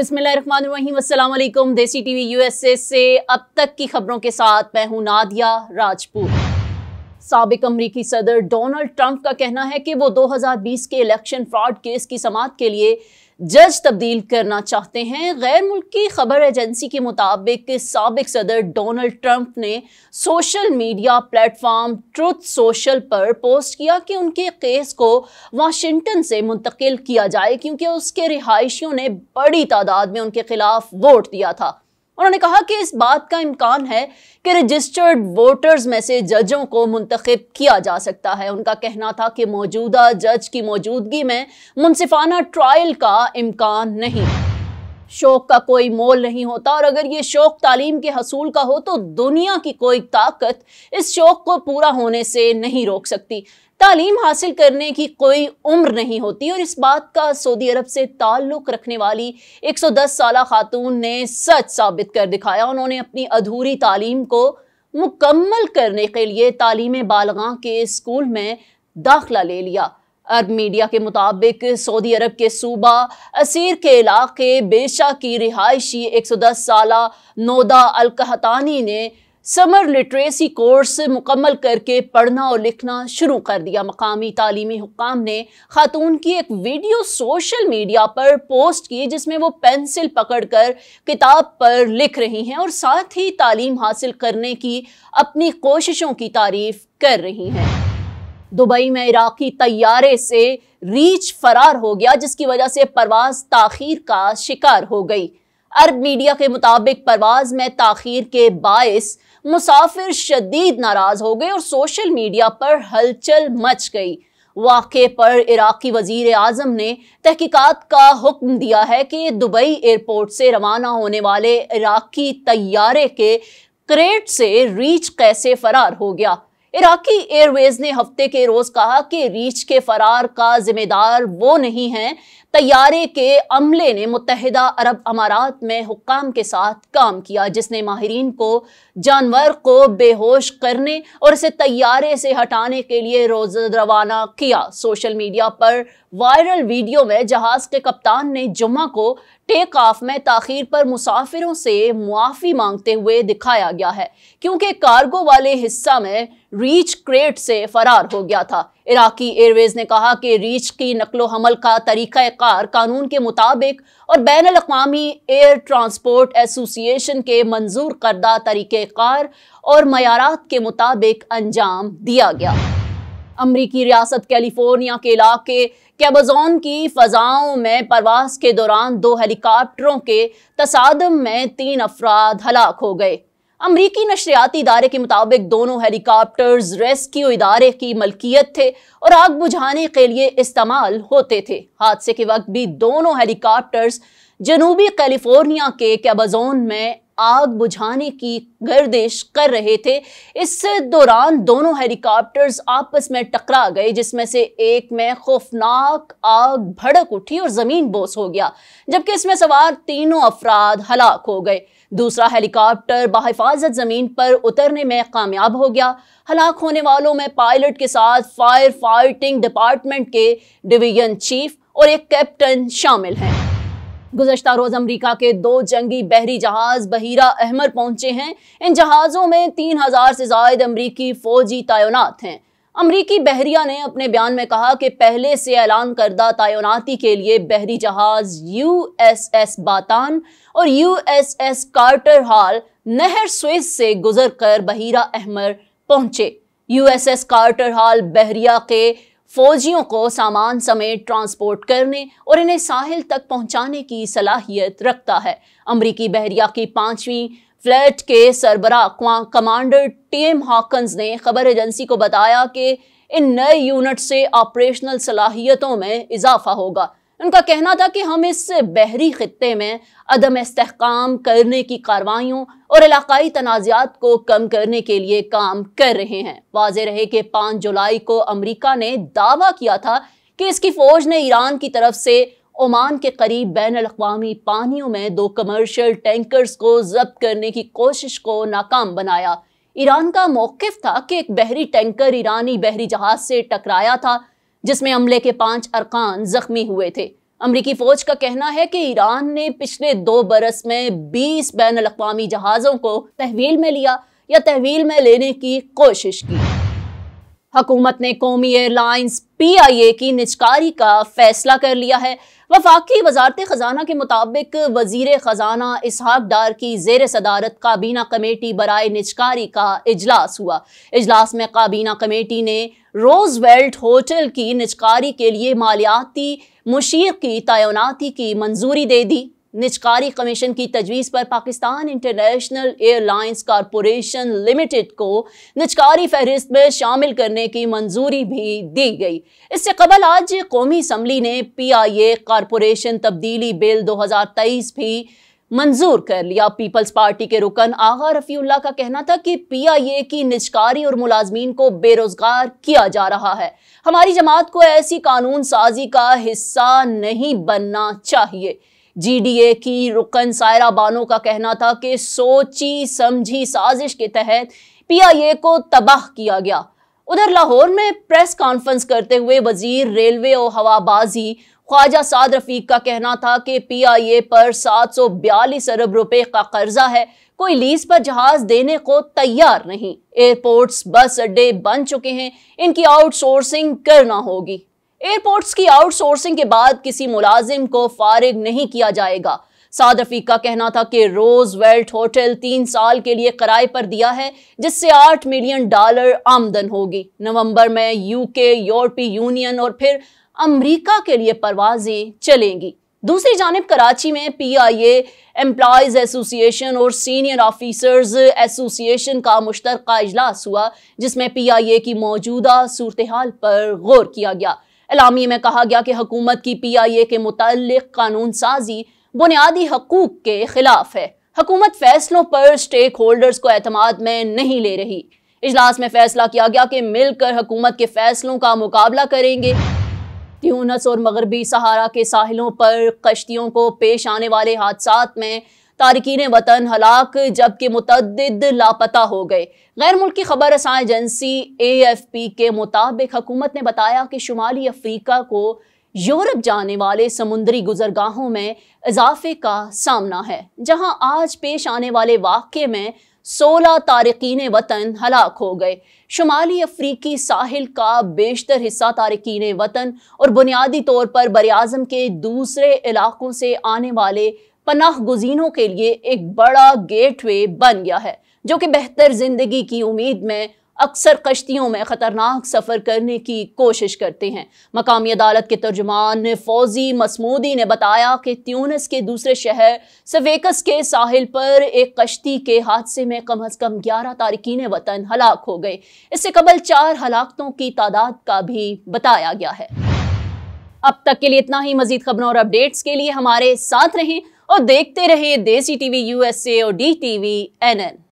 बिस्मिल्लाम देसी TV USA से अब तक की खबरों के साथ मैं हूं नादिया राजपूत सबक अमरीकी सदर डोनाल्ड ट्रंप का कहना है कि वो 2020 के इलेक्शन फ्रॉड केस की समात के लिए जज तब्दील करना चाहते हैं गैर मुल्की खबर एजेंसी के मुताबिक सबक सदर डोनाल्ड ट्रंप ने social media platform Truth Social पर पोस्ट किया कि उनके केस को वाशिंगटन से मुंतकिल किया जाए क्योंकि उसके रिहायशियों ने बड़ी तादाद में उनके खिलाफ वोट दिया था उन्होंने कहा कि इस बात का इम्कान है कि रजिस्टर्ड वोटर्स में से जजों को मुंतखब किया जा सकता है उनका कहना था कि मौजूदा जज की मौजूदगी में मुनसिफाना ट्रायल का इम्कान नहीं है शौक का कोई मोल नहीं होता और अगर ये शौक तालीम के हसूल का हो तो दुनिया की कोई ताकत इस शौक को पूरा होने से नहीं रोक सकती तालीम हासिल करने की कोई उम्र नहीं होती और इस बात का सऊदी अरब से ताल्लुक़ रखने वाली 110 साल खातून ने सच साबित कर दिखाया उन्होंने अपनी अधूरी तालीम को मुकम्मल करने के लिए तालीम बालगा के स्कूल में दाखिला ले लिया अरब मीडिया के मुताबिक सऊदी अरब के सूबा असीर के इलाके बेशा की रिहायशी एक सौ दस साल नोदा अलकहतानी ने समर लिटरेसी कोर्स मुकम्मल करके पढ़ना और लिखना शुरू कर दिया मकामी तालीमी हुकाम ने खातून की एक वीडियो सोशल मीडिया पर पोस्ट की जिसमें वो पेंसिल पकड़ कर किताब पर लिख रही हैं और साथ ही तालीम हासिल करने की अपनी कोशिशों की तारीफ कर रही हैं दुबई में इराकी तैयारे से रीच फरार हो गया जिसकी वजह से परवाज ताखीर का शिकार हो गई अरब मीडिया के मुताबिक परवाज में ताखीर के बायस मुसाफिर शदीद नाराज हो गए और सोशल मीडिया पर हलचल मच गई वाक़े पर इराक़ी वजीर आजम ने तहकीकात का हुक्म दिया है कि दुबई एयरपोर्ट से रवाना होने वाले इराक़ी तैयारे के क्रेट से रीच कैसे फरार हो गया इराकी एयरवेज ने हफ्ते के रोज कहा कि रीच के फरार का जिम्मेदार वो नहीं है तैयारे के अमले ने मुतहदा अरब अमारात में हुक्काम के साथ काम किया जिसने माहरीन को जानवर को बेहोश करने और इसे तैयारे से हटाने के लिए रोज रवाना किया सोशल मीडिया पर वायरल वीडियो में जहाज के कप्तान ने जुम्मा को टेक ऑफ में तखिर पर मुसाफिरों से मुआफ़ी मांगते हुए दिखाया गया है क्योंकि कार्गो वाले हिस्सा में रीच क्रेट से फरार हो गया था इराकी एयरवेज ने कहा कि रीच की नकलो हमल का कार कानून के मुताबिक और बैन अवी एयर ट्रांसपोर्ट एसोसिएशन के मंजूर करदा तरीक़ार और मैारात के मुताबिक अंजाम दिया गया अमरीकी रियासत कैलिफोर्निया के इलाके कैबजोन की फ़जाओं में परवास के दौरान दो हेलीकॉप्टरों के तसादम में तीन अफराद हलाक हो गए अमरीकी नशरियाती इदारे के मुताबिक दोनों हेलीकॉप्टर्स रेस्क्यू इदारे की मलकियत थे और आग बुझाने के लिए इस्तेमाल होते थे हादसे के वक्त भी दोनों हेलीकॉप्टर्स जनूबी कैलिफोर्निया के कैबाजोन में आग बुझाने की गर्दिश कर रहे थे इस दौरान दोनों हेलीकॉप्टर्स आपस में टकरा गए जिसमें से एक में खौफनाक आग भड़क उठी और ज़मीन बोस हो गया जबकि इसमें सवार तीनों अफराद हलाक हो गए दूसरा हेलीकॉप्टर बाहिफाजत ज़मीन पर उतरने में कामयाब हो गया हलाक होने वालों में पायलट के साथ फायर फाइटिंग डिपार्टमेंट के डिवीजन चीफ और एक कैप्टन शामिल हैं गुजशत रोज अमरीका के दो जंगी बहरी जहाज बहीरा अहमर पहुंचे हैं इन जहाज़ों में तीन हज़ार से जायद अमरीकी फौजी तैनात हैं अमरीकी बहरिया ने अपने बयान में कहा कि पहले से ऐलान करदा तयनाती के लिए बहरी जहाज यू एस एस बातान और U S S Carter Hall नहर स्विस से गुजर कर बहीरा अहमर पहुंचे U S S Carter Hall बहरिया के फौजियों को सामान समेत ट्रांसपोर्ट करने और इन्हें साहिल तक पहुंचाने की सलाहियत रखता है अमरीकी बहरिया की पांचवीं फ्लैट के सरबरा कमांडर टी एम हॉकन्स ने खबर एजेंसी को बताया कि इन नए यूनिट से ऑपरेशनल सलाहियतों में इजाफा होगा उनका कहना था कि हम इस बहरी ख़त्े में अदम इसकाम करने की कार्रवाइयों और इलाकई तनाज़ात को कम करने के लिए काम कर रहे हैं वाज रहे कि पाँच जुलाई को अमरीका ने दावा किया था कि इसकी फ़ौज ने ईरान की तरफ से ओमान के करीब बैन अवी पानियों में दो कमर्शियल टैंकर्स को जब्त करने की कोशिश को नाकाम बनाया ईरान का मौकफ था कि एक बहरी टैंकर ईरानी बहरी जहाज से टकराया था जिसमें अमले के पांच अरकान जख्मी हुए थे अमरीकी फ़ौज का कहना है कि ईरान ने पिछले दो बरस में बीस बैन अवी जहाज़ों को तहवील में लिया या तहवील में लेने की कोशिश की हकूमत ने कौमी एयरलाइंस पी आई ए की निचकारी का फैसला कर लिया है वफाकी वजारत ख़जाना के मुताबिक वजीर ख़जाना इसहाक डार की जेर सदारत काबीना कमेटी बरए निजकारी का इजलास हुआ इजलास में काबीना कमेटी ने रोजवेल्ट होटल की निजकारी के लिए मालियाती मुशीर की तैनाती की मंजूरी दे दी निचकारी कमीशन की तजवीज़ पर Pakistan International Airlines Corporation Limited को निचकारी फहरिस्त में शामिल करने की मंजूरी भी दी गई इससे कबल आज कौमी असम्बली ने पी आई ए कॉरपोरेशन तब्दीली बिल 2023 भी मंजूर कर लिया पीपल्स पार्टी के रुकन आगा रफ़ीउल्ला का कहना था कि पी आई ए की निचकारी और मुलाजमीन को बेरोज़गार किया जा रहा है हमारी जमात को ऐसी कानून साजी का हिस्सा नहीं बनना चाहिए जीडीए की रुकन सायरा बानो का कहना था कि सोची समझी साजिश के तहत पीआईए को तबाह किया गया उधर लाहौर में प्रेस कॉन्फ्रेंस करते हुए वजीर रेलवे और हवाबाजी ख्वाजा साद रफीक का कहना था कि पीआईए पर 742 अरब रुपए का कर्जा है कोई लीज पर जहाज देने को तैयार नहीं एयरपोर्ट्स बस अड्डे बन चुके हैं इनकी आउटसोर्सिंग करना होगी एयरपोर्ट्स की आउटसोर्सिंग के बाद किसी मुलाजिम को फारिग नहीं किया जाएगा साद रफीक का कहना था कि रोज वेल्ट होटल तीन साल के लिए किराए पर दिया है जिससे आठ मिलियन डॉलर आमदन होगी नवंबर में यूके यूरोपीय यूनियन और फिर अमेरिका के लिए परवाजें चलेंगी दूसरी जानब कराची में P I employees employees association और सीनियर ऑफिसर्स एसोसिएशन का मुश्तर इजलास हुआ जिसमें पी आई ए की मौजूदा सूरत हाल पर गौर किया गया एलामी में कहा गया कि हकूमत की पी आई ए के मुतल कानून साजी बुनियादी हकूक के खिलाफ है हकूमत फैसलों पर स्टेक होल्डर्स को अतमाद में नहीं ले रही इजलास में फैसला किया गया कि मिलकर हकूमत के फैसलों का मुकाबला करेंगे ट्यूनस और मगरबी सहारा के साहिलों पर कश्तियों को पेश आने वाले हादसा में तारकिन वतन हलाक जबकि मुतद लापता हो गए गैर मुल्की खबर रसा एजेंसी ए एफ पी के मुताबिक हुकूमत ने बताया कि शुमाली अफ्रीका को यूरोप जाने वाले समुद्री गुजरगाहों में इजाफे का सामना है जहां आज पेश आने वाले वाक़े में सोलह तारकिन वतन हलाक हो गए शुमाली अफ्रीकी साहिल का बेशतर हिस्सा तारकिन वतन और बुनियादी तौर पर बरआजम के दूसरे इलाकों से आने वाले पनाह गुजीनों के लिए एक बड़ा गेटवे बन गया है जो कि बेहतर ज़िंदगी की उम्मीद में अक्सर कश्तियों में ख़तरनाक सफ़र करने की कोशिश करते हैं मकामी अदालत के तर्जुमान फौजी मसमूदी ने बताया कि त्यूनस के दूसरे शहर सवेकस के साहिल पर एक कश्ती के हादसे में कम अज़ कम ग्यारह तारकिन वतन हलाक हो गए इससे कबल चार हलाकतों की तादाद का भी बताया गया है अब तक के लिए इतना ही मजीद खबरों और अपडेट्स के लिए हमारे साथ रहें और देखते रहिए देसी टीवी यूएसए और डी टीवी एनएन